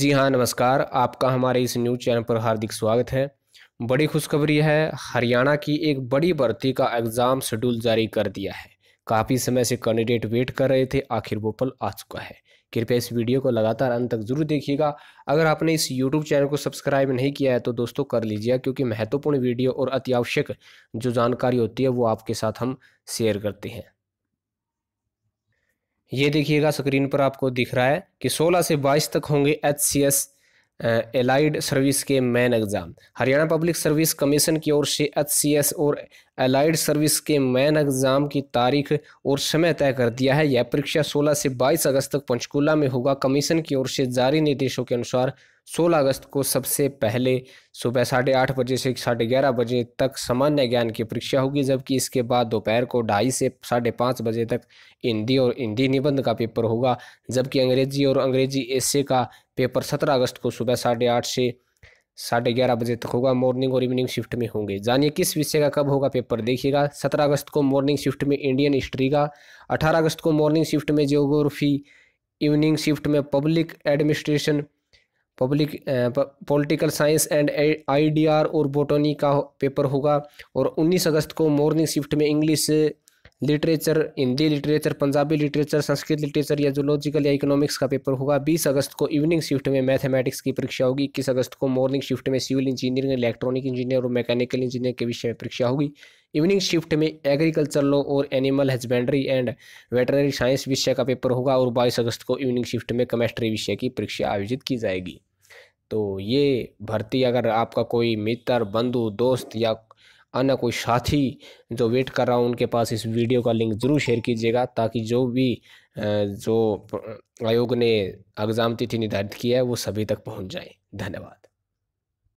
जी हाँ नमस्कार आपका हमारे इस न्यूज़ चैनल पर हार्दिक स्वागत है बड़ी खुशखबरी है हरियाणा की एक बड़ी भर्ती का एग्ज़ाम शेड्यूल जारी कर दिया है काफ़ी समय से कैंडिडेट वेट कर रहे थे आखिर वो पल आ चुका है कृपया इस वीडियो को लगातार अंत तक जरूर देखिएगा अगर आपने इस यूट्यूब चैनल को सब्सक्राइब नहीं किया है तो दोस्तों कर लीजिएगा क्योंकि महत्वपूर्ण वीडियो और अति आवश्यक जो जानकारी होती है वो आपके साथ हम शेयर करते हैं ये देखिएगा स्क्रीन पर आपको दिख रहा है कि 16 से 22 तक होंगे H C S allied service के main exam Haryana public service commission की ओर से एच सी एस और एलाइड सर्विस के मैन एग्ज़ाम की तारीख और समय तय कर दिया है यह परीक्षा 16 से 22 अगस्त तक पंचकूला में होगा कमीशन की ओर से जारी निर्देशों के अनुसार 16 अगस्त को सबसे पहले सुबह साढ़े आठ बजे से साढ़े ग्यारह बजे तक सामान्य ज्ञान की परीक्षा होगी जबकि इसके बाद दोपहर को ढाई से साढ़े पाँच बजे तक हिंदी और हिंदी निबंध का पेपर होगा जबकि अंग्रेजी और अंग्रेजी एस का पेपर सत्रह अगस्त को सुबह साढ़े आठ से साढ़े ग्यारह बजे तक होगा मॉर्निंग और इवनिंग शिफ्ट में होंगे जानिए किस विषय का कब होगा पेपर देखिएगा सत्रह अगस्त को मॉर्निंग शिफ्ट में इंडियन हिस्ट्री का अठारह अगस्त को मॉर्निंग शिफ्ट में जियोग्राफी इवनिंग शिफ्ट में public administration public political science and IDR और बोटोनी का पेपर होगा और 19 अगस्त को मॉर्निंग शिफ्ट में English literature Hindi literature Punjabi literature Sanskrit literature या जोलॉजिकल या इकोनॉमिक्स का पेपर होगा बीस अगस्त को इवनिंग शिफ्ट में मैथमेटिक्स की परीक्षा होगी इक्कीस अगस्त को मॉर्निंग शिफ्ट में सिविल इंजीनियरिंग इलेक्ट्रॉनिक इंजीनियर और मैकेनिकल इंजीनियर के विषय में परीक्षा होगी इवनिंग शिफ्ट में एग्रीकल्चर लॉ और animal husbandry and veterinary science विषय का पेपर होगा और बाईस अगस्त को इवनिंग शिफ्ट में केमेस्ट्री विषय की परीक्षा आयोजित की जाएगी तो ये भर्ती अगर आपका कोई मित्र बंधु दोस्त या अन्य कोई साथी जो वेट कर रहा हूँ उनके पास इस वीडियो का लिंक ज़रूर शेयर कीजिएगा ताकि जो भी जो आयोग ने एग्ज़ाम तिथि निर्धारित किया है वो सभी तक पहुँच जाए धन्यवाद